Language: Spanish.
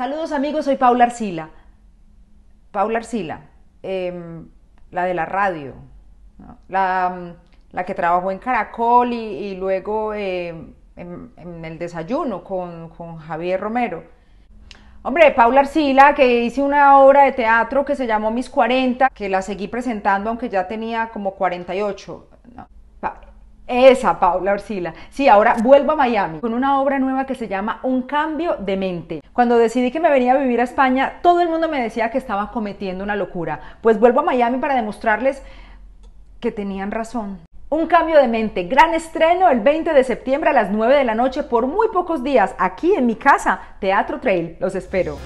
Saludos amigos, soy Paula Arcila. Paula Arcila, em, la de la radio, mm, la, que trabajó en Caracol y, luego em, en, el desayuno con, con Javier Romero. Hombre, Paula Arcila, que hice una obra de teatro que se llamó Mis 40, que la seguí presentando aunque ya tenía como 48. Esa, Paula Orsila. Sí, ahora vuelvo a Miami con una obra nueva que se llama Un cambio de mente. Cuando decidí que me venía a vivir a España, todo el mundo me decía que estaba cometiendo una locura. Pues vuelvo a Miami para demostrarles que tenían razón. Un cambio de mente, gran estreno el 20 de septiembre a las 9 de la noche por muy pocos días aquí en mi casa, Teatro Trail. Los espero.